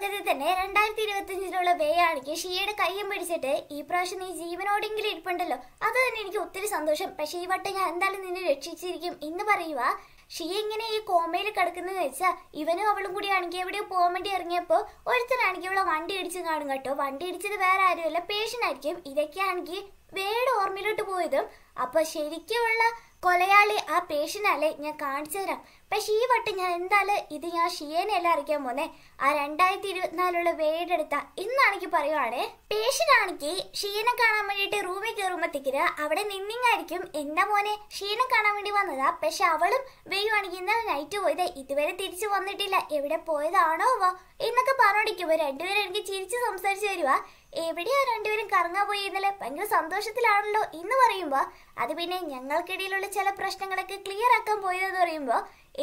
പറഞ്ഞതിൽ തന്നെ രണ്ടായിരത്തി വേ വേയാണിക്ക് ഷീയുടെ കയ്യും പിടിച്ചിട്ട് ഈ പ്രാവശ്യം നീ ജീവനോടെങ്കിലും ഇരിപ്പുണ്ടല്ലോ അത് തന്നെ എനിക്ക് ഒത്തിരി സന്തോഷം പക്ഷേ ഈ വട്ടം ഞാൻ എന്തായാലും നിന്നെ രക്ഷിച്ചിരിക്കും എന്ന് പറയുക ഷീ എങ്ങനെ ഈ കോമയിൽ കിടക്കുന്നതെന്ന് വെച്ചാൽ ഇവനും അവളും കൂടി ആണെങ്കിൽ എവിടെയോ പോകാൻ വേണ്ടി ഇറങ്ങിയപ്പോൾ ഒരുത്തരാണെങ്കിൽ ഇവളെ വണ്ടി ഇടിച്ച് കാണും കേട്ടോ വണ്ടി ഇടിച്ചത് വേറെ ആരുമല്ല പേഷ്യൻ്റ് ആയിരിക്കും ഇതൊക്കെയാണെങ്കിൽ വേറെ ഓർമ്മയിലോട്ട് പോയതും അപ്പോൾ ശരിക്കുമുള്ള കൊലയാളി ആ പേഷ്യൻ്റ് അല്ലേ ഞാൻ കാണിച്ചു തരാം പക്ഷെ ഈ വട്ടം ഞാൻ എന്തായാലും ഇത് ഞാൻ എല്ലാം അറിയിക്കാൻ പോന്നേ ആ രണ്ടായിരത്തി ഇരുപത്തിനാലുള്ള വേടെടുത്ത ഇന്നാണെങ്കിൽ പറയുവാണേ പേഷ്യൻ്റ് ആണെങ്കിൽ ഷീനെ കാണാൻ വേണ്ടിയിട്ട് റൂമിൽ കയറുമ്പോഴത്തേക്കിന് അവിടെ നിന്നിങ്ങായിരിക്കും എന്താ മോനെ ഷീനെ കാണാൻ വേണ്ടി വന്നതാ പക്ഷെ അവളും വെയ്യുവാണെങ്കിൽ ഇന്നലെ നൈറ്റ് പോയത് ഇതുവരെ തിരിച്ചു വന്നിട്ടില്ല എവിടെ പോയതാണോ വാ എന്നൊക്കെ പറഞ്ഞോടിക്കുമ്പോൾ രണ്ടുപേരും എനിക്ക് ചിരിച്ച് സംസാരിച്ചു തരുവാ എവിടെയാ രണ്ടുപേരും കറങ്ങാൻ പോയി ഇന്നലെ ഭയങ്കര സന്തോഷത്തിലാണല്ലോ എന്ന് പറയുമ്പോ അത് പിന്നെ ഞങ്ങൾക്കിടയിലുള്ള ചില പ്രശ്നങ്ങളൊക്കെ ക്ലിയർ ആക്കാൻ പോയതെന്ന് പറയുമ്പോ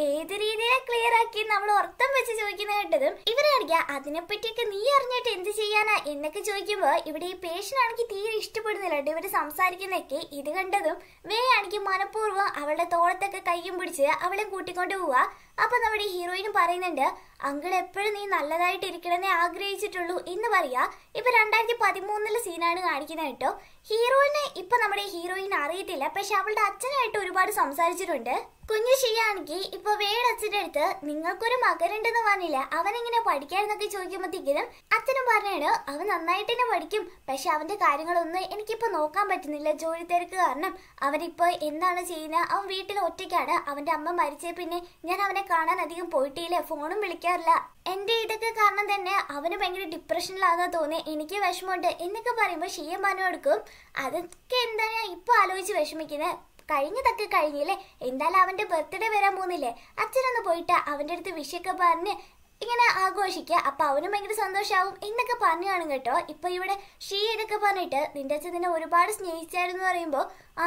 ഏത് രീതിയിലാ ക്ലിയർ ആക്കി നമ്മൾ ഉറത്തം വെച്ച് ചോദിക്കുന്ന കേട്ടതും അതിനെ അതിനെപ്പറ്റിയൊക്കെ നീ അറിഞ്ഞിട്ട് എന്ത് ചെയ്യാനാ എന്നൊക്കെ ചോദിക്കുമ്പോൾ ഇവിടെ ഈ പേഷ്യൻ ആണെങ്കിൽ തീരെ ഇഷ്ടപ്പെടുന്നില്ല കേട്ടോ ഇവര് സംസാരിക്കുന്നൊക്കെ ഇത് കണ്ടതും വേ ആണെങ്കിൽ മനഃപൂർവ്വം അവളുടെ തോളത്തൊക്കെ കൈയും പിടിച്ച് അവളെ കൂട്ടിക്കൊണ്ട് പോവാ അപ്പൊ നമ്മുടെ ഹീറോയിനും പറയുന്നുണ്ട് അങ്കിൾ എപ്പോഴും നീ നല്ലതായിട്ട് ഇരിക്കണമെന്നേ ആഗ്രഹിച്ചിട്ടുള്ളൂ എന്ന് പറയാ ഇപ്പൊ രണ്ടായിരത്തി പതിമൂന്നിലെ സീനാണ് കാണിക്കുന്നത് കേട്ടോ ഹീറോയിനെ ഇപ്പൊ നമ്മുടെ ഹീറോയിൻ അറിയത്തില്ല പക്ഷെ അവളുടെ അച്ഛനായിട്ട് ഒരുപാട് സംസാരിച്ചിട്ടുണ്ട് കുഞ്ഞു ശരിയാണെങ്കിൽ ഇപ്പൊ അച്ഛന്റെ അടുത്ത് നിങ്ങൾക്കൊരു മകനുണ്ടെന്ന് പറഞ്ഞില്ല അവനെങ്ങനെ പഠിക്കാനെന്നൊക്കെ ചോദിക്കുമ്പോഴത്തേക്കും അച്ഛനും പറഞ്ഞാണ് അവൻ നന്നായിട്ട് തന്നെ പഠിക്കും പക്ഷെ അവന്റെ കാര്യങ്ങളൊന്നും എനിക്കിപ്പോ നോക്കാൻ പറ്റുന്നില്ല ജോലി തിരക്ക് കാരണം അവനിപ്പോ എന്താണ് ചെയ്യുന്നത് അവൻ വീട്ടിൽ ഒറ്റയ്ക്കാണ് അവന്റെ അമ്മ മരിച്ചേ പിന്നെ ഞാൻ അവനെ കാണാൻ അധികം പോയിട്ടില്ല ഫോണും വിളിക്കാൻ പറയാറില്ല എൻ്റെ ഇടയ്ക്ക് കാരണം തന്നെ അവന് ഭയങ്കര ഡിപ്രഷനിലാണെന്ന് തോന്നി എനിക്ക് വിഷമമുണ്ട് എന്നൊക്കെ പറയുമ്പോൾ ഷിയ മനു എടുക്കും അതൊക്കെ എന്താണ് ഇപ്പോൾ ആലോചിച്ച് വിഷമിക്കുന്നത് കഴിഞ്ഞതൊക്കെ കഴിഞ്ഞില്ലേ എന്തായാലും അവൻ്റെ ബർത്ത്ഡേ വരാൻ പോകുന്നില്ലേ അച്ഛനൊന്ന് പോയിട്ട് അവൻ്റെ അടുത്ത് വിഷയൊക്കെ പറഞ്ഞ് ഇങ്ങനെ ആഘോഷിക്കുക അപ്പൊ അവനും ഭയങ്കര സന്തോഷമാവും എന്നൊക്കെ പറഞ്ഞു കേട്ടോ ഇപ്പൊ ഇവിടെ ഷീ ഇതൊക്കെ പറഞ്ഞിട്ട് നിന്റെ അച്ഛൻ നിന്നെ ഒരുപാട് സ്നേഹിച്ചായിരുന്നു എന്ന് പറയുമ്പോൾ ആ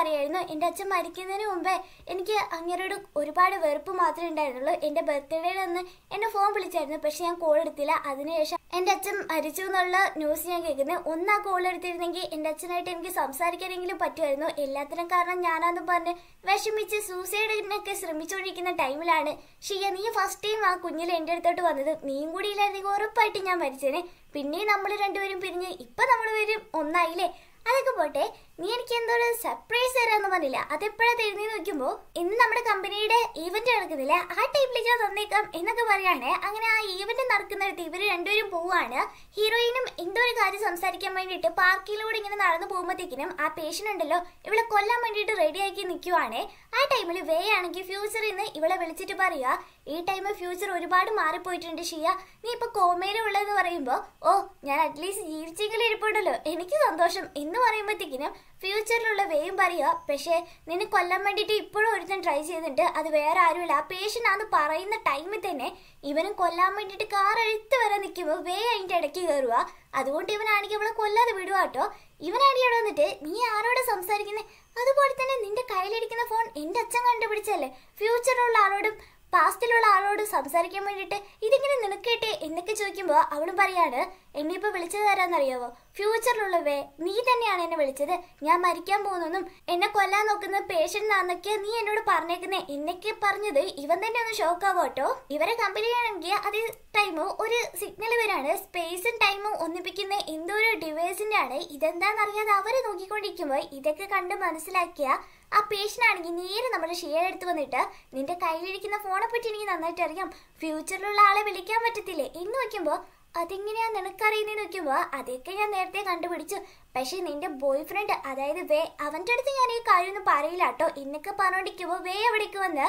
അറിയായിരുന്നു എൻ്റെ അച്ഛൻ മരിക്കുന്നതിന് മുമ്പേ എനിക്ക് അങ്ങേരോട് ഒരുപാട് വെറുപ്പ് മാത്രമേ ഉണ്ടായിരുന്നുള്ളൂ എൻ്റെ ബർത്ത്ഡേയിൽ നിന്ന് എന്നെ ഫോൺ വിളിച്ചായിരുന്നു പക്ഷെ ഞാൻ കോൾ എടുത്തില്ല അതിനുശേഷം എൻ്റെ അച്ഛൻ മരിച്ചു എന്നുള്ള ന്യൂസ് ഞാൻ കേൾക്കുന്നത് ഒന്നാ കോൾ എടുത്തിരുന്നെങ്കിൽ എൻ്റെ അച്ഛനായിട്ട് എനിക്ക് സംസാരിക്കാനെങ്കിലും പറ്റുമായിരുന്നു എല്ലാത്തിനും കാരണം ഞാനാന്ന് പറഞ്ഞ് വിഷമിച്ച് സൂസൈഡിനൊക്കെ ശ്രമിച്ചുകൊണ്ടിരിക്കുന്ന ടൈമിലാണ് ഷിയ നീ ഫസ്റ്റ് ടൈം ആ കുഞ്ഞിലെ എന്റെ അടുത്തോട്ട് വന്നത് നീയും കൂടി ഇല്ലായിരുന്നെങ്കിൽ ഉറപ്പായിട്ട് ഞാൻ മരിച്ചേനെ പിന്നെ നമ്മൾ രണ്ടുപേരും പിരിഞ്ഞ് ഇപ്പൊ നമ്മൾ പേരും ഒന്നായില്ലേ അതൊക്കെ പോട്ടെ നീ എനിക്ക് എന്തോ ഒരു സർപ്രൈസ് തരാന്ന് പറഞ്ഞില്ല അതെപ്പോഴാ തിരിഞ്ഞു നോക്കുമ്പോ ഇന്ന് നമ്മുടെ കമ്പനിയുടെ ഈവന്റ് നടക്കുന്നില്ല ആ ടൈപ്പിലേക്ക് തന്നേക്കാം എന്നൊക്കെ പറയാണ് അങ്ങനെ ആ ഈവന്റ് നടക്കുന്നിടത്ത് ഇവര് രണ്ടുപേരും പോവാണ് ഹീറോയിനും എന്തോ ഒരു കാര്യം സംസാരിക്കാൻ വേണ്ടിയിട്ട് പാർക്കിലൂടെ ഇങ്ങനെ നടന്നു പോകുമ്പോഴത്തേക്കിനും ആ പേഷ്യൻ്റ് ഉണ്ടല്ലോ ഇവളെ കൊല്ലാൻ വേണ്ടിയിട്ട് ആക്കി നിൽക്കുവാണേ ആ ടൈമിൽ വേ ആണെങ്കിൽ ഫ്യൂച്ചറിൽ നിന്ന് ഇവളെ വിളിച്ചിട്ട് പറയുക ഈ ടൈമിൽ ഫ്യൂച്ചർ ഒരുപാട് മാറിപ്പോയിട്ടുണ്ട് ഷിയ നീ ഇപ്പൊ കോമയിലുള്ളതെന്ന് പറയുമ്പോൾ ഓ ഞാൻ അറ്റ്ലീസ്റ്റ് ജീവിച്ചെങ്കിലും ഇരിപ്പുണ്ടല്ലോ എനിക്ക് സന്തോഷം എന്ന് പറയുമ്പോഴത്തേക്കിനും ഫ്യൂച്ചറിലുള്ള വേയും പറയുക പക്ഷേ നിന്നെ കൊല്ലാൻ വേണ്ടിയിട്ട് ഇപ്പോഴും ഒരുത്തൻ ട്രൈ ചെയ്തിട്ട് അത് വേറെ ആരുമില്ല ആ പേഷ്യൻ്റ് പറയുന്ന ടൈമിൽ തന്നെ ഇവനും കൊല്ലാൻ വേണ്ടിയിട്ട് കാർ എഴുത്ത് വരെ നിൽക്കുമ്പോൾ വേ അതിൻ്റെ ഇടയ്ക്ക് കയറുക അതുകൊണ്ട് ഇവനാണെങ്കിൽ അവളെ കൊല്ലാതെ വിടുക കേട്ടോ ഇവനാണെങ്കിൽ അവിടെ വന്നിട്ട് നീ ആരോട് സംസാരിക്കുന്നത് അതുപോലെ തന്നെ നിന്റെ കയ്യിലിരിക്കുന്ന ഫോൺ എൻ്റെ അച്ഛൻ കണ്ടുപിടിച്ചല്ലേ ഫ്യൂച്ചറിലുള്ള ആളോടും പാസ്റ്റിലുള്ള ആളോടും സംസാരിക്കാൻ വേണ്ടിയിട്ട് ഇതിങ്ങനെ നിനക്കേട്ടെ എന്നൊക്കെ ചോദിക്കുമ്പോൾ അവളും പറയാണ് എന്നെ ഇപ്പോൾ വിളിച്ചത് തരാന്നറിയാവോ ഫ്യൂച്ചറിലുള്ളവേ നീ തന്നെയാണ് എന്നെ വിളിച്ചത് ഞാൻ മരിക്കാൻ പോകുന്നൊന്നും എന്നെ കൊല്ലാൻ നോക്കുന്ന പേഷ്യൻ്റ് ആണെന്നൊക്കെ നീ എന്നോട് പറഞ്ഞേക്കുന്നേ എന്നൊക്കെ പറഞ്ഞത് ഇവൻ തന്നെ ഒന്ന് ഷോക്ക് കേട്ടോ ഇവരെ കമ്പനിയാണെങ്കിൽ അത് ടൈമോ ഒരു സിഗ്നൽ വരാണ് സ്പേസും ടൈമും ഒന്നിപ്പിക്കുന്ന എന്തോ ഒരു ഡിവൈസിന്റെ ആണ് ഇതെന്താണെന്നറിയാതെ അവരെ നോക്കിക്കൊണ്ടിരിക്കുമ്പോൾ ഇതൊക്കെ കണ്ട് മനസ്സിലാക്കിയ ആ പേഷ്യൻ്റ് ആണെങ്കിൽ നേരെ നമ്മുടെ ഷെയർ എടുത്ത് വന്നിട്ട് നിന്റെ കയ്യിലിരിക്കുന്ന ഫോണെ പറ്റി എനിക്ക് നന്നായിട്ട് അറിയാം ഫ്യൂച്ചറിലുള്ള ആളെ വിളിക്കാൻ പറ്റത്തില്ലേ എന്ന് വയ്ക്കുമ്പോൾ അതെങ്ങനെയാ നിനക്കറിയുന്നേ നോക്കുമ്പോ അതൊക്കെ ഞാൻ നേരത്തെ കണ്ടുപിടിച്ചു പക്ഷെ നിന്റെ ബോയ് ഫ്രണ്ട് അതായത് വേ അവന്റെ അടുത്ത് ഞാൻ ഈ കാര്യമൊന്നും പറയില്ല കേട്ടോ ഇന്നൊക്കെ പറഞ്ഞോണ്ടിരിക്കുമ്പോ വേ എവിടേക്ക് വന്ന്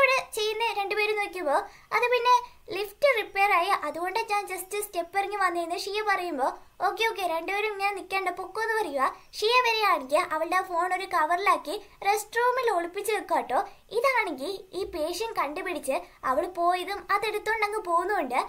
ഇവിടെ ചെയ്യുന്ന രണ്ടുപേരും നോക്കിയപ്പോ അത് പിന്നെ ലിഫ്റ്റ് റിപ്പയർ ആയി അതുകൊണ്ട് ഞാൻ ജസ്റ്റ് സ്റ്റെപ്പ് ഇറങ്ങി വന്നതെന്ന് ഷിയ പറയുമ്പോൾ ഓക്കെ ഓക്കെ രണ്ടുപേരും ഞാൻ നിൽക്കേണ്ട പൊക്കോ എന്ന് പറയുക ഷിയ വരികയാണെങ്കിൽ അവളുടെ ഫോൺ ഒരു കവറിലാക്കി റെസ്റ്റ് റൂമിൽ ഒളിപ്പിച്ച് വെക്കുക കേട്ടോ ഇതാണെങ്കിൽ ഈ പേഷ്യൻ കണ്ടുപിടിച്ച് അവൾ പോയതും അതെടുത്തോണ്ടങ്ങ് അങ്ങ് പോകുന്നുണ്ട്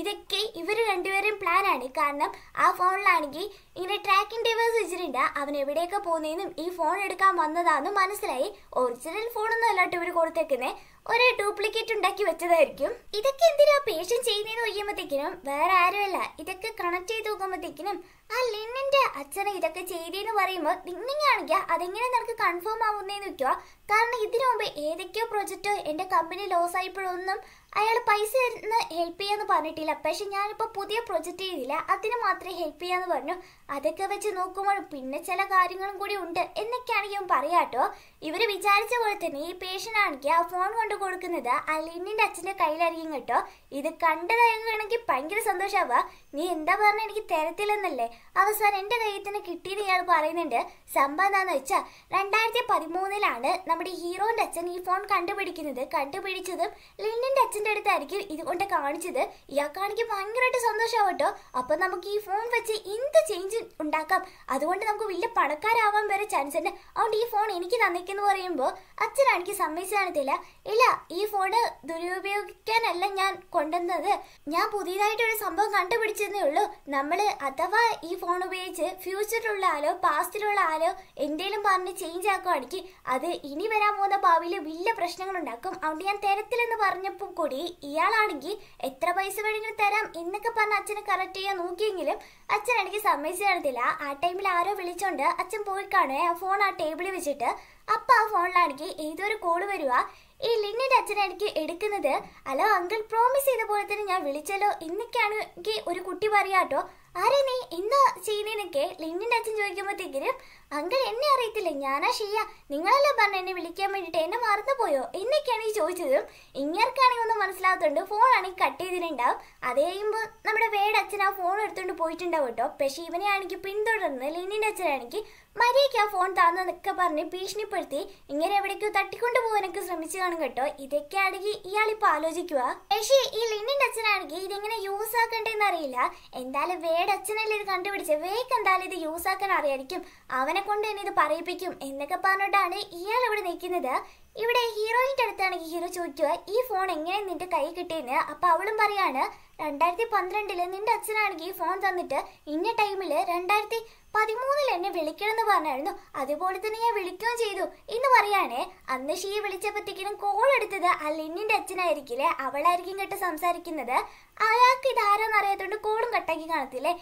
ഇതൊക്കെ ഇവർ രണ്ടുപേരും പ്ലാനാണ് കാരണം ആ ഫോണിലാണെങ്കിൽ ഇങ്ങനെ ട്രാക്കിംഗ് ഡിവൈസ് വെച്ചിട്ടുണ്ട് അവൻ എവിടെയൊക്കെ പോകുന്നതെന്നും ഈ ഫോൺ എടുക്കാൻ വന്നതാണെന്നും മനസ്സിലായി ഒറിജിനൽ ഫോണൊന്നും അല്ലാട്ട് ഇവർ കൊടുത്തേക്കുന്നേ ഒരു ഡ്യൂപ്ലിക്കേറ്റ് ഉണ്ടാക്കി വെച്ചതായിരിക്കും ഇതൊക്കെ എന്തിനാ പേഷ്യൻ ചെയ്യുന്നതെന്ന് നോക്കുമ്പോഴത്തേക്കിനും വേറെ ആരുമല്ല ഇതൊക്കെ കണക്ട് ചെയ്ത് നോക്കുമ്പോഴത്തേക്കിനും ആ ലിന്നിന്റെ അച്ഛനെ ഇതൊക്കെ ചെയ്തേന്ന് പറയുമ്പോൾ നിന്നെയാണെങ്കിൽ അതെങ്ങനെ നിനക്ക് കൺഫേം ആവുന്നതെന്ന് വെക്കുക കാരണം ഇതിനു മുമ്പ് ഏതൊക്കെയോ പ്രൊജക്റ്റോ എൻ്റെ കമ്പനി ലോസ് ആയപ്പോഴൊന്നും അയാൾ പൈസ തരുന്ന ഹെൽപ്പ് ചെയ്യാന്ന് പറഞ്ഞിട്ടില്ല പക്ഷെ ഞാനിപ്പോ പുതിയ പ്രൊജക്ട് ചെയ്തില്ല അതിന് മാത്രമേ ഹെൽപ്പ് ചെയ്യാന്ന് പറഞ്ഞു അതൊക്കെ വെച്ച് നോക്കുമ്പോൾ പിന്നെ ചില കാര്യങ്ങളും കൂടി ഉണ്ട് എന്നൊക്കെയാണെങ്കിൽ ഇവൻ പറയാട്ടോ ഇവർ വിചാരിച്ച പോലെ തന്നെ ഈ പേഷ്യൻ്റ് ആണെങ്കിൽ ആ ഫോൺ കൊണ്ട് കൊടുക്കുന്നത് ആ ലിന്നിൻ്റെ അച്ഛൻ്റെ കയ്യിലായിരിക്കും കേട്ടോ ഇത് കണ്ടതാണെങ്കിൽ ഭയങ്കര സന്തോഷമാവുക നീ എന്താ പറഞ്ഞ എനിക്ക് തരത്തില്ലെന്നല്ലേ അവസാനം എൻ്റെ കയ്യിൽ തന്നെ കിട്ടിയെന്ന് ഇയാൾ പറയുന്നുണ്ട് സംഭവം എന്താണെന്ന് വെച്ചാൽ രണ്ടായിരത്തി പതിമൂന്നിലാണ് നമ്മുടെ ഹീറോൻ്റെ അച്ഛൻ ഈ ഫോൺ കണ്ടുപിടിക്കുന്നത് കണ്ടുപിടിച്ചതും ലിന്നിൻ്റെ അച്ഛൻ്റെ അടുത്തായിരിക്കും ഇതുകൊണ്ട് കാണിച്ചത് ഇയാൾക്കാണെങ്കിൽ ഭയങ്കരമായിട്ട് സന്തോഷമാവട്ടോ അപ്പം നമുക്ക് ഈ ഫോൺ വെച്ച് എന്ത് ചേഞ്ച് ഉണ്ടാക്കാം അതുകൊണ്ട് നമുക്ക് വലിയ പണക്കാരാവാൻ വരെ ചാൻസ് ഉണ്ട് അതുകൊണ്ട് ഈ ഫോൺ എനിക്ക് തന്നിരിക്കുന്നു പറയുമ്പോൾ അച്ഛനാണെങ്കിൽ എനിക്ക് സമ്മതിച്ചാണത്തില്ല ഇല്ല ഈ ഫോണ് ദുരുപയോഗിക്കാനല്ല ഞാൻ കൊണ്ടുവന്നത് ഞാൻ പുതിയതായിട്ടൊരു സംഭവം കണ്ടുപിടിച്ചതേ ഉള്ളൂ നമ്മൾ അഥവാ ഈ ഫോൺ ഉപയോഗിച്ച് ഫ്യൂച്ചറിലുള്ള ആലോ പാസ്റ്റിലുള്ള ആലോ എന്തേലും പറഞ്ഞ് ചേഞ്ച് ആക്കുവാണെങ്കിൽ അത് ഇനി വരാൻ പോകുന്ന ഭാവിയിൽ വലിയ പ്രശ്നങ്ങൾ ഉണ്ടാക്കും അതുകൊണ്ട് ഞാൻ തരത്തിലെന്ന് പറഞ്ഞപ്പോൾ കൂടി ഇയാളാണെങ്കിൽ എത്ര പൈസ വേണമെങ്കിലും തരാം എന്നൊക്കെ പറഞ്ഞ് അച്ഛനെ കറക്റ്റ് ചെയ്യാൻ നോക്കിയെങ്കിലും അച്ഛനാണെങ്കിൽ സമ്മതിച്ച നടന്നില്ല ആ ടൈമിൽ ആരോ വിളിച്ചോണ്ട് അച്ഛൻ പോയി കാണുക ആ ഫോൺ ആ ടേബിളിൽ വെച്ചിട്ട് അപ്പൊ ആ ഫോണിലാണെങ്കിൽ ഏതൊരു കോള് വരുക ഈ ലിന്നിന്റെ അച്ഛനെ എനിക്ക് എടുക്കുന്നത് അല്ല അങ്കിൾ പ്രോമിസ് ചെയ്ത പോലെ തന്നെ ഞാൻ വിളിച്ചല്ലോ ഇന്നൊക്കെയാണെങ്കിൽ ഒരു കുട്ടി പറയാട്ടോ അരെ നീ എന്താ ചെയ്യുന്നതിനൊക്കെ ലിന്നിൻ്റെ അച്ഛൻ ചോദിക്കുമ്പോഴത്തേക്കും അങ്കിൾ എന്നെ അറിയത്തില്ല ഞാനാ ഷിയ നിങ്ങളെല്ലാം പറഞ്ഞു എന്നെ വിളിക്കാൻ വേണ്ടിയിട്ട് എന്നെ പോയോ എന്നൊക്കെയാണ് ഈ ചോദിച്ചതും ഇങ്ങർക്കാണെങ്കിൽ ഒന്നും മനസ്സിലാകത്തുണ്ട് ഫോണാണെങ്കിൽ കട്ട് ചെയ്തിട്ടുണ്ടാവും അത് കഴിയുമ്പോൾ നമ്മുടെ വേട് അച്ഛൻ ആ ഫോൺ എടുത്തുകൊണ്ട് പോയിട്ടുണ്ടാവും കേട്ടോ പക്ഷേ ഇവനെ ആണെങ്കിൽ പിന്തുടർന്ന് ലിന്നിൻ്റെ അച്ഛനാണെങ്കിൽ മര്യാദയ്ക്ക് ആ ഫോൺ താന്നൊക്കെ പറഞ്ഞ് ഭീഷണിപ്പെടുത്തി ഇങ്ങനെ എവിടേക്കോ തട്ടിക്കൊണ്ടു പോകാനൊക്കെ ശ്രമിച്ചു കാണും കേട്ടോ ഇതൊക്കെ ആണെങ്കിൽ ഇയാൾ ആലോചിക്കുക പക്ഷേ ഈ ലിന്നിൻ്റെ അച്ഛനാണെങ്കിൽ ഇതെങ്ങനെ യൂസ് ആക്കണ്ടെന്ന് അറിയില്ല എന്തായാലും ഏട അച്ഛനല്ലേ ഇത് കണ്ടുപിടിച്ച് വേക്ക് എന്തായാലും ഇത് യൂസ് ആക്കാൻ അറിയായിരിക്കും അവനെ കൊണ്ട് തന്നെ ഇത് പറയിപ്പിക്കും എന്നൊക്കെ പറഞ്ഞിട്ടാണ് ഇയാൾ ഇവിടെ നിൽക്കുന്നത് ഇവിടെ ഹീറോയിൻ്റെ അടുത്താണെങ്കിൽ ഹീറോ ചോദിക്കുക ഈ ഫോൺ എങ്ങനെ നിന്റെ കൈ കിട്ടിയെന്ന് അപ്പോൾ അവളും പറയാണ് രണ്ടായിരത്തി പന്ത്രണ്ടില് നിന്റെ അച്ഛനാണെങ്കിൽ ഫോൺ തന്നിട്ട് ഇന്ന ടൈമില് രണ്ടായിരത്തി പതിമൂന്നിൽ എന്നെ വിളിക്കണമെന്ന് പറഞ്ഞായിരുന്നു അതുപോലെ തന്നെ ഞാൻ വിളിക്കുകയും ചെയ്തു എന്ന് പറയാണേ അന്ന് ഷീ വിളിച്ചപ്പോഴത്തേക്കിനും കോൾ എടുത്തത് ആ ലിന്നിന്റെ അച്ഛനായിരിക്കില്ലേ അവളായിരിക്കും കേട്ട് സംസാരിക്കുന്നത് അയാൾക്ക് ഇതാരെന്ന് അറിയാത്തോണ്ട് കോളും കട്ടാക്കി കാണത്തില്ലേ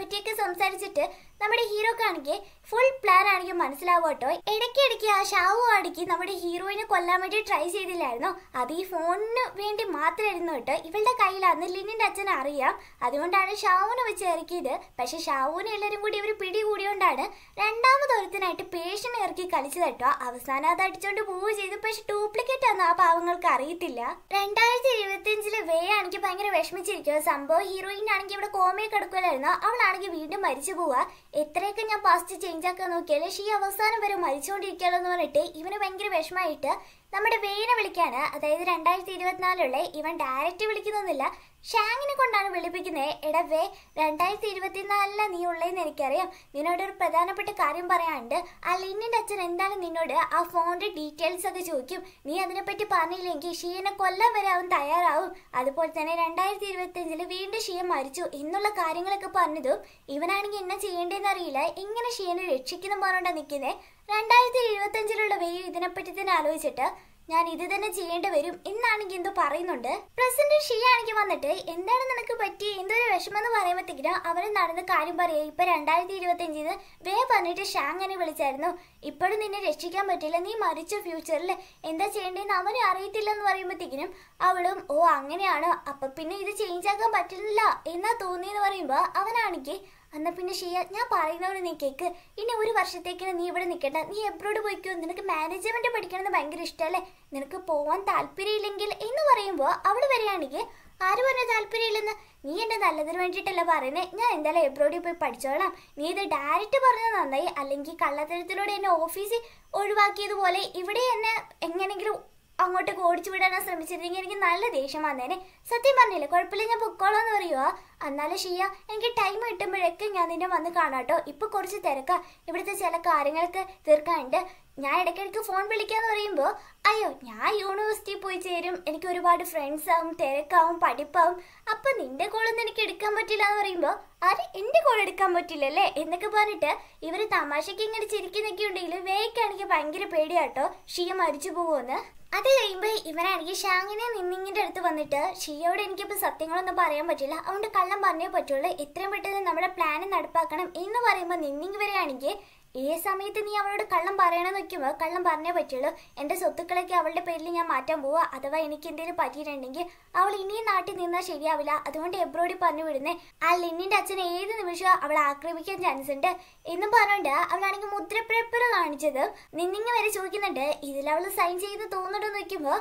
പറ്റിയൊക്കെ സംസാരിച്ചിട്ട് നമ്മുടെ ഹീറോക്കാണെങ്കിൽ ഫുൾ പ്ലാൻ ആണെങ്കിൽ മനസ്സിലാവുക കേട്ടോ ഇടയ്ക്കിടയ്ക്ക് ആ ഷാവു അടിക്ക് നമ്മുടെ ഹീറോയിനെ കൊല്ലാൻ വേണ്ടി ട്രൈ ചെയ്തില്ലായിരുന്നോ അത് ഈ ഫോണിന് വേണ്ടി മാത്രമായിരുന്നു കേട്ടോ ഇവളുടെ കയ്യിലാണ് ലിനി ഷാവുവിൻ്റെ അച്ഛൻ അറിയാം അതുകൊണ്ടാണ് ഷാവുവിനെ വെച്ച് ഇറക്കിയത് പക്ഷെ ഷാവൂന് എല്ലാവരും കൂടി പിടി കൂടിയോണ്ടാണ് രണ്ടാമത് ഒരുത്തനായിട്ട് പേഷ്യൻ ഇറക്കി കളിച്ചു തട്ടോ അവസാനം അത് അടിച്ചോണ്ട് മൂവ് ചെയ്തു പക്ഷെ ഡ്യൂപ്ലിക്കേറ്റ് ആ പാവങ്ങൾക്ക് അറിയത്തില്ല രണ്ടായിരത്തി ഇരുപത്തിയഞ്ചിലെ വേ ആണെങ്കിൽ ഭയങ്കര വിഷമിച്ചിരിക്കും സംഭവം ഹീറോയിൻ ആണെങ്കിൽ ഇവിടെ കോമയെ കിടക്കുമല്ലായിരുന്നു അവളാണെങ്കിൽ വീണ്ടും മരിച്ചു പോവുക എത്രയൊക്കെ ഞാൻ പാസ്റ്റ് ചേഞ്ച് ആക്കാൻ നോക്കിയാലും ഷീ അവസാനം വരെ മരിച്ചുകൊണ്ടിരിക്കുകയാണെന്ന് പറഞ്ഞിട്ട് ഇവന് ഭയങ്കര വിഷമമായിട്ട് നമ്മുടെ വെയിനെ വിളിക്കാണ് അതായത് രണ്ടായിരത്തി ഇരുപത്തിനാലുള്ള ഇവൻ ഡയറക്റ്റ് വിളിക്കുന്നൊന്നുമില്ല ഷാങ്ങിനെ കൊണ്ടാണ് വിളിപ്പിക്കുന്നത് എടവേ രണ്ടായിരത്തി ഇരുപത്തിനാലിലാണ് നീ ഉള്ളതെന്ന് എനിക്കറിയാം നിന്നോടൊരു പ്രധാനപ്പെട്ട കാര്യം പറയാനുണ്ട് ആ ലിന്നിൻ്റെ അച്ഛൻ എന്താണ് നിന്നോട് ആ ഫോണിൻ്റെ ഡീറ്റെയിൽസ് ഒക്കെ ചോദിക്കും നീ അതിനെപ്പറ്റി പറഞ്ഞില്ലെങ്കിൽ ഷീനെ കൊല്ലാൻ വരെ അവൻ തയ്യാറാവും അതുപോലെ തന്നെ രണ്ടായിരത്തി ഇരുപത്തിയഞ്ചിൽ വീണ്ടും ഷിയ മരിച്ചു എന്നുള്ള കാര്യങ്ങളൊക്കെ പറഞ്ഞതും ഇവനാണെങ്കിൽ എന്നാ ചെയ്യേണ്ടതെന്ന് അറിയില്ല ഇങ്ങനെ ഷിയനെ രക്ഷിക്കുന്ന പറഞ്ഞുകൊണ്ടാണ് നിൽക്കുന്നത് രണ്ടായിരത്തി അഞ്ചിലുള്ള വെയിൽ ഇതിനെപ്പറ്റി തന്നെ ആലോചിച്ചിട്ട് ഞാൻ ഇത് തന്നെ ചെയ്യേണ്ടി വരും എന്നാണെങ്കിൽ എന്തോ പറയുന്നുണ്ട് പ്രസന്റ് ഷീ ആണെങ്കിൽ വന്നിട്ട് എന്താണ് നിനക്ക് പറ്റി എന്തൊരു വിഷമം എന്ന് പറയുമ്പോഴത്തേക്കിന് അവന് നടന്ന കാര്യം പറയുക ഇപ്പൊ രണ്ടായിരത്തി ഇരുപത്തിയഞ്ചിന്ന് വേ പറഞ്ഞിട്ട് ഷാങ്ങനെ വിളിച്ചായിരുന്നു ഇപ്പോഴും നിന്നെ രക്ഷിക്കാൻ പറ്റില്ല നീ മരിച്ച ഫ്യൂച്ചറിൽ എന്താ ചെയ്യേണ്ടതെന്ന് അവനെ അറിയത്തില്ല എന്ന് പറയുമ്പോഴത്തേക്കിനും അവളും ഓ അങ്ങനെയാണോ അപ്പൊ പിന്നെ ഇത് ചേഞ്ച് ആക്കാൻ പറ്റുന്നില്ല എന്നാ തോന്നിയെന്ന് പറയുമ്പോൾ അവനാണെങ്കിൽ എന്നാൽ പിന്നെ ഷിയ ഞാൻ പറയുന്ന പോലെ നീ കേക്ക് ഇനി ഒരു വർഷത്തേക്കിന് നീ ഇവിടെ നിൽക്കണ്ട നീ എബ്രോഡ് പോയിക്കോ നിനക്ക് മാനേജ്മെന്റ് പഠിക്കണമെന്ന് ഭയങ്കര ഇഷ്ടമല്ലേ നിനക്ക് പോവാൻ താല്പര്യമില്ലെങ്കിൽ എന്ന് പറയുമ്പോൾ അവൾ വരികയാണെങ്കിൽ ആര് പറഞ്ഞ താല്പര്യമില്ലെന്ന് നീ എൻ്റെ നല്ലതിന് വേണ്ടിയിട്ടല്ല പറയുന്നത് ഞാൻ എന്തായാലും എബ്രോഡിൽ പോയി പഠിച്ചോളാം നീ ഇത് ഡയറക്റ്റ് പറഞ്ഞത് നന്നായി അല്ലെങ്കിൽ കള്ളത്തരത്തിലൂടെ എന്നെ ഓഫീസിൽ ഒഴിവാക്കിയതുപോലെ ഇവിടെ എന്നെ എങ്ങനെങ്കിലും അങ്ങോട്ട് ഓടിച്ചു വിടാനാ ശ്രമിച്ചിരുന്നെങ്കിൽ എനിക്ക് നല്ല ദേഷ്യം വന്നേനെ സത്യം പറഞ്ഞില്ലേ കുഴപ്പമില്ല ഞാൻ പൊക്കോളാം എന്ന് എന്നാലും ഷിയ എനിക്ക് ടൈം കിട്ടുമ്പോഴൊക്കെ ഞാൻ നിന്നെ വന്ന് കാണാട്ടോ ഇപ്പൊ കുറച്ച് തിരക്കാ ഇവിടുത്തെ ചില കാര്യങ്ങൾക്ക് തീർക്കാനുണ്ട് ഞാൻ ഇടയ്ക്കിടയ്ക്ക് ഫോൺ വിളിക്കാന്ന് പറയുമ്പോൾ അയ്യോ ഞാൻ യൂണിവേഴ്സിറ്റി പോയി ചേരും എനിക്ക് ഒരുപാട് ഫ്രണ്ട്സ് ആവും തിരക്കാവും പഠിപ്പാവും അപ്പൊ നിന്റെ കോളൊന്നും എനിക്ക് എടുക്കാൻ പറ്റില്ല എന്ന് പറയുമ്പോൾ ആരെ എന്റെ കോൾ എടുക്കാൻ പറ്റില്ലല്ലേ എന്നൊക്കെ പറഞ്ഞിട്ട് ഇവര് തമാശയ്ക്ക് ഇങ്ങനെ ചിരിക്കുന്നൊക്കെ ഉണ്ടെങ്കിൽ വേഗക്കാണെങ്കിൽ ഭയങ്കര പേടിയാട്ടോ ഷിയ മരിച്ചു പോകുമെന്ന് അത് കഴിയുമ്പോൾ ഇവനാണെങ്കിൽ ഷാങ്ങിനെ നിന്നിങ്ങിൻ്റെ അടുത്ത് വന്നിട്ട് ഷിയോട് എനിക്കിപ്പോൾ സത്യങ്ങളൊന്നും പറയാൻ പറ്റില്ല അതുകൊണ്ട് കള്ളം പറഞ്ഞേ പറ്റുള്ളൂ എത്രയും പെട്ടെന്ന് നമ്മുടെ പ്ലാൻ നടപ്പാക്കണം എന്ന് പറയുമ്പോൾ നിന്നിങ് വരെയാണെങ്കിൽ ഈ സമയത്ത് നീ അവളോട് കള്ളം പറയണമെന്ന് വെക്കുമ്പോൾ കള്ളം പറഞ്ഞേ പറ്റുള്ളൂ എൻ്റെ സ്വത്തുക്കളൊക്കെ അവളുടെ പേരിൽ ഞാൻ മാറ്റാൻ പോവാ അഥവാ എനിക്ക് എന്തെങ്കിലും പറ്റിയിട്ടുണ്ടെങ്കിൽ അവൾ ഇനിയും നാട്ടിൽ നിന്നാൽ ശരിയാവില്ല അതുകൊണ്ട് എബ്രോഡി പറഞ്ഞു വിടുന്നേ ആ ലിന്നിൻ്റെ അച്ഛൻ ഏത് നിമിഷവും അവളെ ആക്രമിക്കാൻ ചാൻസ് ഉണ്ട് എന്നും പറഞ്ഞുകൊണ്ട് അവളാണെങ്കിൽ മുദ്രപ്പേപ്പർ കാണിച്ചത് നിന്നിങ്ങ വരെ ചോദിക്കുന്നുണ്ട് ഇതിൽ അവൾ സൈൻ ചെയ്ത് തോന്നുന്നുണ്ടെന്ന് നിൽക്കുമ്പോൾ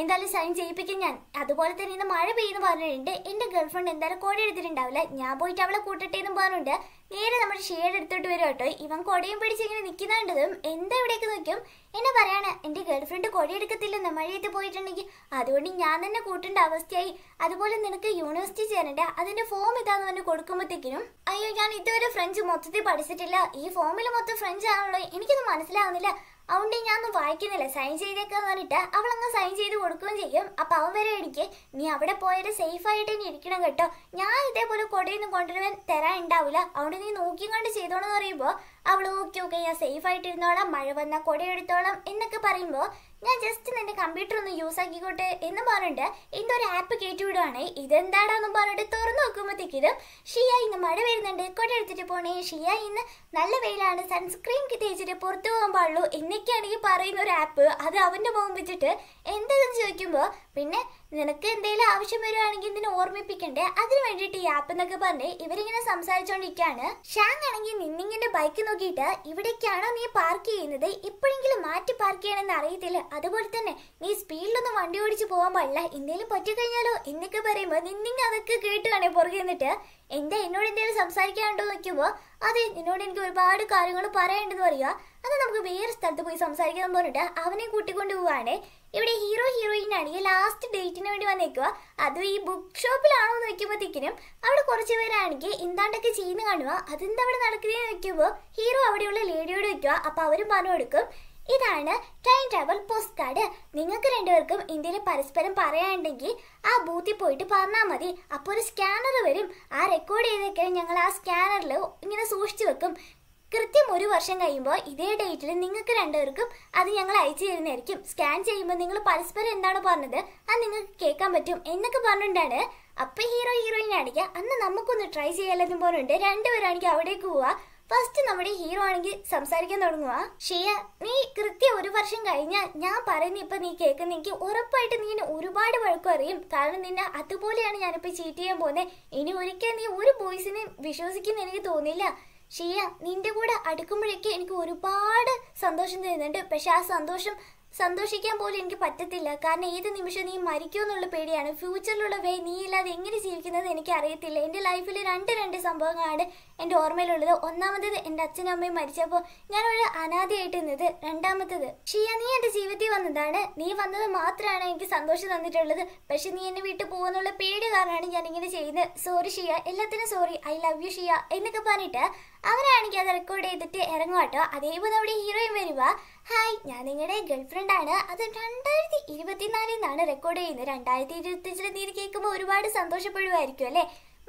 എന്തായാലും സൈൻ ചെയ്യിപ്പിക്കും ഞാൻ അതുപോലെ തന്നെ ഇന്ന് മഴ പെയ്യുന്നു പറഞ്ഞിട്ടുണ്ട് എന്റെ ഗേൾഫ്രണ്ട് എന്തായാലും കോടി എടുത്തിട്ടുണ്ടാവില്ല ഞാൻ പോയിട്ട് അവളെ കൂട്ടട്ടെ എന്ന് പറഞ്ഞുകൊണ്ട് നേരെ നമ്മുടെ ഷെയ്ഡ് എടുത്തിട്ട് വരും കേട്ടോ ഇവൻ പിടിച്ച് ഇങ്ങനെ നിൽക്കുന്നതും എന്താ ഇവിടേക്ക് നിൽക്കും എന്നെ പറയാണ് എന്റെ ഗേൾഫ്രണ്ട് കൊടി എടുക്കത്തില്ലെന്ന് മഴയത്ത് പോയിട്ടുണ്ടെങ്കിൽ അതുകൊണ്ട് ഞാൻ തന്നെ കൂട്ടേണ്ട അവസ്ഥയായി അതുപോലെ നിനക്ക് യൂണിവേഴ്സിറ്റി ചേരണ്ട അതിന്റെ ഫോം ഇതാന്ന് പറഞ്ഞ് കൊടുക്കുമ്പോഴത്തേക്കിനും അയ്യോ ഞാൻ ഇതുവരെ ഫ്രഞ്ച് മൊത്തത്തിൽ പഠിച്ചിട്ടില്ല ഈ ഫോമിൽ മൊത്തം ഫ്രഞ്ച് ആണല്ലോ എനിക്കത് മനസ്സിലാവുന്നില്ല അതുകൊണ്ട് ഞാനൊന്നും വായിക്കുന്നില്ല സൈൻ ചെയ്തേക്കാന്ന് പറഞ്ഞിട്ട് അവളങ്ങ് സൈൻ ചെയ്ത് കൊടുക്കുകയും ചെയ്യും അപ്പം അവൻ വരെ എനിക്ക് നീ അവിടെ പോയാൽ സേഫായിട്ട് ഇനി ഇരിക്കണം കേട്ടോ ഞാൻ ഇതേപോലെ കൊടയൊന്നും കൊണ്ടുവരുവാൻ തരാൻ ഉണ്ടാവില്ല അതുകൊണ്ട് നീ നോക്കിയും കണ്ട് ചെയ്തോണെന്ന് പറയുമ്പോൾ അവൾ ഓക്കെ ഓക്കെ ഞാൻ ആയിട്ട് ഇരുന്നോളാം മഴ വന്നാൽ കൊടയെടുത്തോളാം എന്നൊക്കെ പറയുമ്പോൾ ഞാൻ ജസ്റ്റ് നിന്റെ കമ്പ്യൂട്ടർ ഒന്ന് യൂസ് ആക്കിക്കോട്ടെ എന്ന് പറഞ്ഞിട്ട് എന്തൊരു ആപ്പ് കയറ്റി വിടുവാണ് ഇതെന്താടാന്ന് പറഞ്ഞിട്ട് തുറന്നു നോക്കുമ്പോഴത്തേക്കിലും ഷിയ ഇന്ന് മഴ വരുന്നുണ്ട് കൊട എടുത്തിട്ട് പോണേ ഷിയ ഇന്ന് നല്ല വെയിലാണ് സൺസ്ക്രീൻ തേച്ചിട്ട് പുറത്തു പോകാൻ പാടുള്ളൂ എന്നൊക്കെയാണെങ്കിൽ പറയുന്ന ഒരു ആപ്പ് അത് അവൻ്റെ മുമ്പ് വെച്ചിട്ട് എന്തെന്ന് ചോദിക്കുമ്പോൾ പിന്നെ നിനക്ക് എന്തെങ്കിലും ആവശ്യം വരുവാണെങ്കിൽ നിന്നെ ഓർമ്മിപ്പിക്കണ്ടേ അതിനു വേണ്ടിട്ട് ഈ ആപ്പ് എന്നൊക്കെ പറഞ്ഞ് ഇവരിങ്ങനെ സംസാരിച്ചോണ്ടിരിക്കാണ് ഷാങ് ആണെങ്കിൽ നിന്നിങ്ങിന്റെ ബൈക്ക് നോക്കിയിട്ട് ഇവിടേക്കാണോ നീ പാർക്ക് ചെയ്യുന്നത് ഇപ്പോഴെങ്കിലും മാറ്റി പാർക്ക് ചെയ്യണമെന്ന് അറിയത്തില്ല അതുപോലെ തന്നെ നീ സ്പീഡിലൊന്നും വണ്ടി ഓടിച്ച് പോകാൻ പാടില്ല എന്തെങ്കിലും പറ്റിക്കഴിഞ്ഞാലോ എന്നൊക്കെ പറയുമ്പോ നിന്നിങ് അതൊക്കെ കേട്ടുവാണേ പുറകെ നിന്നിട്ട് എന്താ എന്നോട് എന്തെങ്കിലും സംസാരിക്കാണ്ടോ നോക്കുമ്പോൾ അതെ നിന്നോട് എനിക്ക് ഒരുപാട് കാര്യങ്ങൾ പറയേണ്ടെന്ന് പറയുക അത് നമുക്ക് വേറെ സ്ഥലത്ത് പോയി സംസാരിക്കാൻ പറഞ്ഞിട്ട് അവനെ കൂട്ടിക്കൊണ്ടു പോവാണേ ഇവിടെ ഹീറോ ഹീറോയിൻ ആണെങ്കിൽ ലാസ്റ്റ് ഡേറ്റിന് വേണ്ടി വന്നേക്കുക അതും ഈ ബുക്ക് ഷോപ്പിലാണോ എന്ന് വെക്കുമ്പോഴത്തേക്കിനും അവിടെ കുറച്ച് പേരാണെങ്കിൽ എന്താണ്ടൊക്കെ ചെയ്യുന്ന കാണുക അതെന്താ അവിടെ നടക്കുന്നതെന്ന് വെക്കുമ്പോൾ ഹീറോ അവിടെയുള്ള ലേഡിയോട് വെക്കുക അപ്പോൾ അവരും പറഞ്ഞു കൊടുക്കും ഇതാണ് ടൈം ട്രാവൽ പോസ്റ്റ് കാർഡ് നിങ്ങൾക്ക് രണ്ടുപേർക്കും ഇന്ത്യയിൽ പരസ്പരം പറയാനുണ്ടെങ്കിൽ ആ ബൂത്തിൽ പോയിട്ട് പറഞ്ഞാൽ മതി അപ്പോൾ ഒരു സ്കാനർ വരും ആ റെക്കോർഡ് ചെയ്തേക്കാൻ ഞങ്ങൾ ആ സ്കാനറിൽ ഇങ്ങനെ സൂക്ഷിച്ചു വെക്കും കൃത്യം ഒരു വർഷം കഴിയുമ്പോൾ ഇതേ ഡേറ്റിൽ നിങ്ങൾക്ക് രണ്ടുപേർക്കും അത് ഞങ്ങൾ അയച്ചു തരുന്നതായിരിക്കും സ്കാൻ ചെയ്യുമ്പോൾ നിങ്ങൾ പരസ്പരം എന്താണ് പറഞ്ഞത് അത് നിങ്ങൾക്ക് കേൾക്കാൻ പറ്റും എന്നൊക്കെ പറഞ്ഞിട്ടുണ്ടാണ് അപ്പൊ ഹീറോ ഹീറോയിൻ ആണെങ്കിൽ അന്ന് നമുക്കൊന്ന് ട്രൈ ചെയ്യാലെന്നും പറഞ്ഞിട്ട് രണ്ടുപേരാണെങ്കിൽ അവിടേക്ക് പോവാ ഫസ്റ്റ് നമ്മുടെ ഹീറോ ആണെങ്കിൽ സംസാരിക്കാൻ തുടങ്ങുക ഷിയ നീ കൃത്യം ഒരു വർഷം കഴിഞ്ഞാൽ ഞാൻ പറയുന്ന ഇപ്പൊ നീ കേൾക്കുന്ന എനിക്ക് ഉറപ്പായിട്ട് നീ എന്നെ ഒരുപാട് വഴക്കും അറിയും കാരണം നിന്നെ അതുപോലെയാണ് ഞാനിപ്പോ ചീറ്റ് ചെയ്യാൻ പോകുന്നത് ഇനി ഒരിക്കൽ നീ ഒരു ബോയ്സിനെ വിശ്വസിക്കുന്ന എനിക്ക് തോന്നില്ല ഷീല നിന്റെ കൂടെ അടുക്കുമ്പോഴൊക്കെ എനിക്ക് ഒരുപാട് സന്തോഷം തരുന്നുണ്ട് പക്ഷെ ആ സന്തോഷം സന്തോഷിക്കാൻ പോലും എനിക്ക് പറ്റത്തില്ല കാരണം ഏത് നിമിഷം നീ മരിക്കുമെന്നുള്ള പേടിയാണ് ഫ്യൂച്ചറിലുള്ള വേ നീ ഇല്ലാതെ എങ്ങനെ ജീവിക്കുന്നത് എനിക്ക് അറിയത്തില്ല എൻ്റെ ലൈഫിൽ രണ്ട് രണ്ട് സംഭവങ്ങളാണ് എൻ്റെ ഓർമ്മയിലുള്ളത് ഒന്നാമത്തേത് എൻ്റെ അച്ഛനും അമ്മയും മരിച്ചപ്പോൾ ഞാൻ ഒരു അനാഥയായിട്ട് നിന്നത് രണ്ടാമത്തേത് ഷിയ നീ എൻ്റെ ജീവിതത്തിൽ വന്നതാണ് നീ വന്നത് മാത്രമാണ് എനിക്ക് സന്തോഷം തന്നിട്ടുള്ളത് പക്ഷെ നീ എന്നെ വീട്ടിൽ പോകുന്നുള്ള പേടി കാരണമാണ് ഞാൻ ഇങ്ങനെ ചെയ്യുന്നത് സോറി ഷിയ എല്ലാത്തിനും sorry I love you Shiya എന്നൊക്കെ പറഞ്ഞിട്ട് അവരാണെങ്കിൽ അത് റെക്കോർഡ് ചെയ്തിട്ട് ഇറങ്ങുവാട്ടോ അതേപോലെ അവിടെ ഹീറോയും വരുവാ ഹായ് ഞാൻ നിങ്ങളുടെ ഗേൾഫ്രണ്ട് രണ്ടാണ് അത് രണ്ടായിരത്തി ഇരുപത്തിനാലിൽ നിന്നാണ് റെക്കോർഡ് ചെയ്യുന്നത് രണ്ടായിരത്തി ഇരുപത്തിയഞ്ചിൽ നീര് കേൾക്കുമ്പോൾ ഒരുപാട് സന്തോഷപ്പെടുമായിരിക്കും അല്ലേ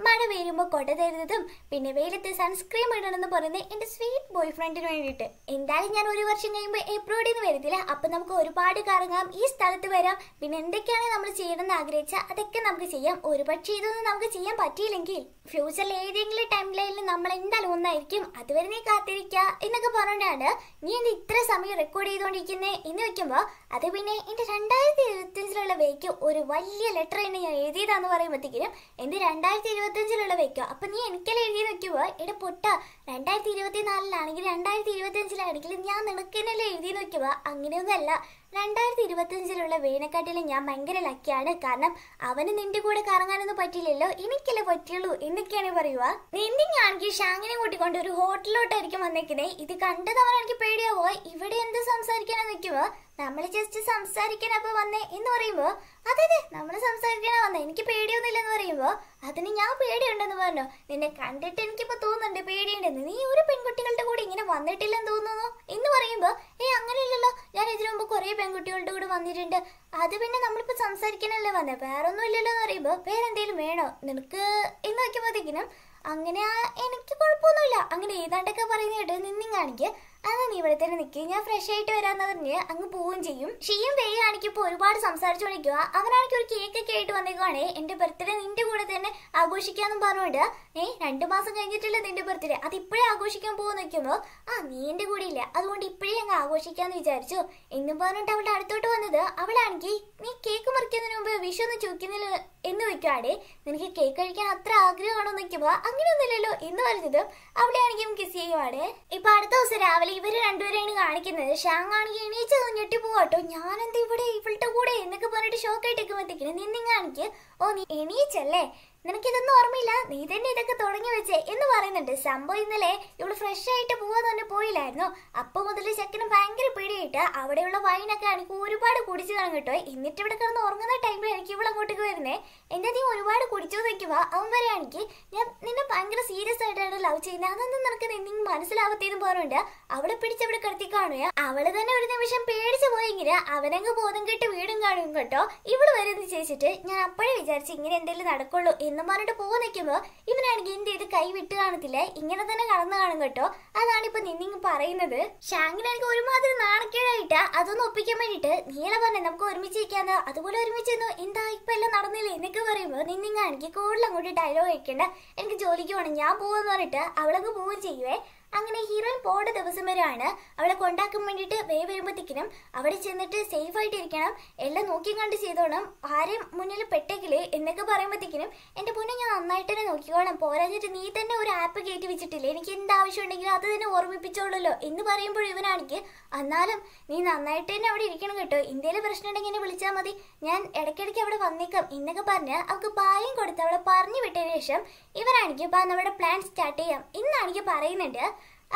മഴ പെയ്യുമ്പോൾ കൊട തരുന്നതും പിന്നെ വെയിലത്ത് സൺസ്ക്രീം ഇടണമെന്ന് പറയുന്നത് എൻ്റെ സ്വീറ്റ് ബോയ് ഫ്രണ്ടിന് വേണ്ടിയിട്ട് എന്തായാലും ഞാൻ ഒരു വർഷം കഴിയുമ്പോൾ എബ്രോഡിൽ നിന്ന് വരുന്നില്ല അപ്പം നമുക്ക് ഒരുപാട് കറങ്ങാം ഈ സ്ഥലത്ത് വരാം പിന്നെ എന്തൊക്കെയാണ് നമ്മൾ ചെയ്യണമെന്ന് ആഗ്രഹിച്ചാൽ അതൊക്കെ നമുക്ക് ചെയ്യാം ഒരുപക്ഷെ ഇതൊന്നും നമുക്ക് ചെയ്യാൻ പറ്റിയില്ലെങ്കിൽ ഫ്യൂച്ചറിൽ ഏതെങ്കിലും ടൈമിൽ നമ്മൾ എന്തായാലും ഒന്നായിരിക്കും അതുവരെ നീ കാത്തിരിക്കുക എന്നൊക്കെ പറഞ്ഞുകൊണ്ടാണ് നീ എന്ത് ഇത്ര സമയം റെക്കോർഡ് ചെയ്തുകൊണ്ടിരിക്കുന്നത് എന്ന് വെക്കുമ്പോൾ അത് പിന്നെ എൻ്റെ രണ്ടായിരത്തി ഇരുപത്തിയഞ്ചിലുള്ള വേക്ക് ഒരു വലിയ ലെറ്റർ തന്നെ ഞാൻ എഴുതിയതാന്ന് പറയുമ്പോഴത്തേക്കിനും എന്ത് രണ്ടായിരത്തി ഇരുപത്തിയഞ്ചിലുള്ള വേക്കോ അപ്പം നീ എനിക്കെല്ലാം എഴുതി വെക്കുമ്പോൾ എടാ പൊട്ട രണ്ടായിരത്തി ഇരുപത്തി നാലിലാണെങ്കിൽ രണ്ടായിരത്തി ഇരുപത്തി അഞ്ചിലാണെങ്കിലും ഞാൻ നിനക്കെന്നല്ലേ എഴുതി നോക്കുക അങ്ങനെയൊന്നുമല്ല രണ്ടായിരത്തി അഞ്ചിലുള്ള വീണക്കാട്ടിൽ ഞാൻ ഭയങ്കര ലക്കിയാണ് കാരണം അവന് നിന്റെ കൂടെ കറങ്ങാനൊന്നും പറ്റില്ലല്ലോ എനിക്കല്ലേ പറ്റുള്ളൂ എന്നൊക്കെയാണ് പറയുക നിന്നിങ്ങാണെങ്കിൽ ഷാങ്ങിനെ കൂട്ടിക്കൊണ്ട് ഒരു ഹോട്ടലിലോട്ടായിരിക്കും വന്നേക്കുന്നത് ഇത് അവനെനിക്ക് പേടിയാവോ ഇവിടെ എന്ത് സംസാരിക്കാനാ നിൽക്കുമോ നമ്മൾ ജസ്റ്റ് സംസാരിക്കാൻ അപ്പൊ വന്നേ എന്ന് പറയുമ്പോ അതെ അതെ നമ്മൾ സംസാരിക്കാൻ വന്നേ എനിക്ക് പേടിയൊന്നും എന്ന് പറയുമ്പോ അതിന് ഞാൻ പേടിയുണ്ടെന്ന് പറഞ്ഞു നിന്നെ കണ്ടിട്ട് എനിക്കിപ്പോ തോന്നുന്നുണ്ട് പേടിയുണ്ടെന്ന് നീ ഒരു പെൺകുട്ടികളുടെ കൂടെ ഇങ്ങനെ വന്നിട്ടില്ലെന്ന് തോന്നുന്നു എന്ന് പറയുമ്പോ ഏ ഇല്ലല്ലോ ഞാൻ ഇതിനു മുമ്പ് കുറെ പെൺകുട്ടികളുടെ കൂടെ വന്നിട്ടുണ്ട് അത് പിന്നെ നമ്മളിപ്പോ സംസാരിക്കാനല്ലേ വന്നേ വേറൊന്നും ഇല്ലല്ലോ എന്ന് പറയുമ്പോ വേറെന്തേലും വേണോ നിനക്ക് എന്ന് വയ്ക്കുമ്പോഴത്തേക്കിനും അങ്ങനെ എനിക്ക് കുഴപ്പമൊന്നുമില്ല അങ്ങനെ ഏതാണ്ടൊക്കെ പറയുന്ന കേട്ട് നിന്നിങ്ങാണെങ്കിൽ അതാ നീ ഇവിടെ തന്നെ നിൽക്കുക ഞാൻ ഫ്രഷ് ആയിട്ട് വരാന്ന് പറഞ്ഞ് അങ്ങ് പോവുകയും ചെയ്യും ഷീയും വെയ്യ ഇപ്പോൾ ഒരുപാട് സംസാരിച്ചുകൊണ്ടിരിക്കുക അവനാണെങ്കിൽ ഒരു കേക്ക് ഒക്കെ ആയിട്ട് വന്നേക്കുവാണേ എൻ്റെ ബർത്ത്ഡേ നിന്റെ കൂടെ തന്നെ ആഘോഷിക്കാന്നും പറഞ്ഞുകൊണ്ട് ഏ രണ്ട് മാസം കഴിഞ്ഞിട്ടില്ല നിന്റെ ബർത്ത്ഡേ അത് ഇപ്പോഴേ ആഘോഷിക്കാൻ പോകുന്ന നിൽക്കുമ്പോൾ ആ നീ എൻ്റെ കൂടെ ഇല്ല അതുകൊണ്ട് ഇപ്പോഴേ അങ്ങ് ആഘോഷിക്കാന്ന് വിചാരിച്ചു എന്നും പറഞ്ഞിട്ട് അവളുടെ അടുത്തോട്ട് വന്നത് അവളാണെങ്കിൽ നീ കേക്ക് മുറിക്കുന്നതിന് മുമ്പ് വിഷു ഒന്ന് ചോദിക്കുന്നില്ല എന്ന് ചോദിക്കുവാണേ നിനക്ക് കേക്ക് കഴിക്കാൻ അത്ര ആഗ്രഹമാണോ നിൽക്കുമ്പോൾ അങ്ങനെയൊന്നുമില്ലല്ലോ എന്ന് പറഞ്ഞത് അവിടെയാണെങ്കിലും കിസ് ചെയ്യുവാടെ ഇപ്പൊ അടുത്ത ദിവസം രാവിലെ ഇവര് രണ്ടുപേരെയാണ് കാണിക്കുന്നത് ഷാങ് ആണെങ്കിൽ എണീച്ചത് ഞെട്ടി പോവാട്ടോ ഞാനെന്താ ഇവിടെ ഇവളുടെ കൂടെ എന്നൊക്കെ പറഞ്ഞിട്ട് ഷോക്കായിട്ട് നിൽക്കുമ്പോഴത്തേക്കിന് നിന്നിങ്ങാണെങ്കിൽ ഓ നീ എണീച്ചല്ലേ നിനക്കിതൊന്നും ഓർമ്മയില്ല നീ തന്നെ ഇതൊക്കെ തുടങ്ങി വെച്ചേ എന്ന് പറയുന്നുണ്ട് സംഭവം ഇന്നലെ ഇവള് ഫ്രഷ് ആയിട്ട് പോവാൻ തന്നെ പോയില്ലായിരുന്നു അപ്പൊ മുതൽ ചെക്കനും ഭയങ്കര പേടിയായിട്ട് അവിടെയുള്ള വൈനൊക്കെ എനിക്ക് ഒരുപാട് കുടിച്ചു കാണും കേട്ടോ എന്നിട്ട് ഇവിടെ കിടന്ന് ഉറങ്ങുന്ന ടൈമിൽ എനിക്ക് ഇവിടെ അങ്ങോട്ടേക്ക് വരുന്നേ എന്റെ നീ ഒരുപാട് കുടിച്ചു നോക്കുവാ അവൻ വരെയാണെങ്കിൽ ഞാൻ നിന്നെ ഭയങ്കര സീരിയസ് ആയിട്ടാണ് ലവ് ചെയ്യുന്നത് അതൊന്നും നിനക്ക് നിന്നും മനസ്സിലാവത്തേന്ന് പറഞ്ഞുണ്ട് അവളെ പിടിച്ചവിടെ കിടത്തി കാണുക അവള് തന്നെ ഒരു നിമിഷം പേടിച്ചു പോയെങ്കില് അവനങ്ങ് ബോധം കേട്ട് വീടും കാണും കേട്ടോ ഇവള് വരുന്ന ചേച്ചിട്ട് ഞാൻ അപ്പോഴേ വിചാരിച്ചു ഇങ്ങനെ എന്തെങ്കിലും നടക്കുള്ളൂ എന്നും പറഞ്ഞിട്ട് പോകാൻ നിൽക്കുമ്പോൾ ഇവനാണെങ്കിൽ എന്ത് ചെയ്ത് കൈ വിട്ട് കാണത്തില്ല ഇങ്ങനെ തന്നെ കടന്നു കാണും കേട്ടോ അതാണ് ഇപ്പൊ നിന്നിങ് പറയുന്നത് ഷാങ്കിനാണെങ്കിൽ ഒരുമാതിരി നാണക്കേടായിട്ടാ അതൊന്നും ഒപ്പിക്കാൻ വേണ്ടിട്ട് നീള പറഞ്ഞ നമുക്ക് ഒരുമിച്ച് ഇരിക്കാന്ന് അതുപോലെ ഒരുമിച്ച് എന്താ ഇപ്പൊ എല്ലാം നടന്നില്ലേ എന്നൊക്കെ പറയുമ്പോൾ നിന്നിങ്ങാണെങ്കിൽ കൂടുതൽ അങ്ങോട്ട് ഡയലോഗ് കഴിക്കേണ്ട എനിക്ക് ജോലിക്ക് പോകണം ഞാൻ പോവാന്ന് പറഞ്ഞിട്ട് അവളങ്ങ് പോവുകയും ചെയ്യുവേ അങ്ങനെ ഹീറോയിൻ പോട ദിവസം വരെയാണ് അവളെ കൊണ്ടാക്കാൻ വേണ്ടിയിട്ട് വേ വരുമ്പോഴത്തേക്കിനും അവിടെ ചെന്നിട്ട് സേഫ് ആയിട്ട് ഇരിക്കണം എല്ലാം നോക്കി കണ്ട് ചെയ്തോണം ആരെയും മുന്നിൽ പെട്ടേക്കില്ലേ എന്നൊക്കെ പറയുമ്പോഴത്തേക്കിനും എൻ്റെ പൊന്നെ ഞാൻ നന്നായിട്ട് തന്നെ നോക്കിക്കോളാം പോരാഞ്ഞിട്ട് നീ തന്നെ ഒരു ആപ്പ് കയറ്റി വെച്ചിട്ടില്ലേ എനിക്ക് എന്ത് ആവശ്യം ഉണ്ടെങ്കിലും അത് തന്നെ ഓർമ്മിപ്പിച്ചോളൂല്ലോ എന്ന് പറയുമ്പോൾ ഇവനാണെങ്കിൽ എന്നാലും നീ നന്നായിട്ട് തന്നെ അവിടെ ഇരിക്കണം കേട്ടോ ഇന്ത്യയിലെ പ്രശ്നം ഉണ്ടെങ്കിൽ എന്നെ വിളിച്ചാൽ മതി ഞാൻ ഇടയ്ക്കിടയ്ക്ക് അവിടെ വന്നേക്കാം എന്നൊക്കെ പറഞ്ഞ് അവൾക്ക് പായം കൊടുത്ത് അവളെ പറഞ്ഞു വിട്ടതിന് ശേഷം ഇവരാണെങ്കിൽ ഇപ്പം നമ്മുടെ പ്ലാൻ സ്റ്റാർട്ട് ചെയ്യാം ഇന്നാണെങ്കിൽ പറയുന്നുണ്ട്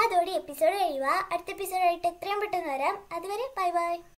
അതോടെ എപ്പിസോഡ് കഴിയുക അടുത്ത എപ്പിസോഡായിട്ട് എത്രയും പെട്ടെന്ന് വരാം അതുവരെ ബൈ ബൈ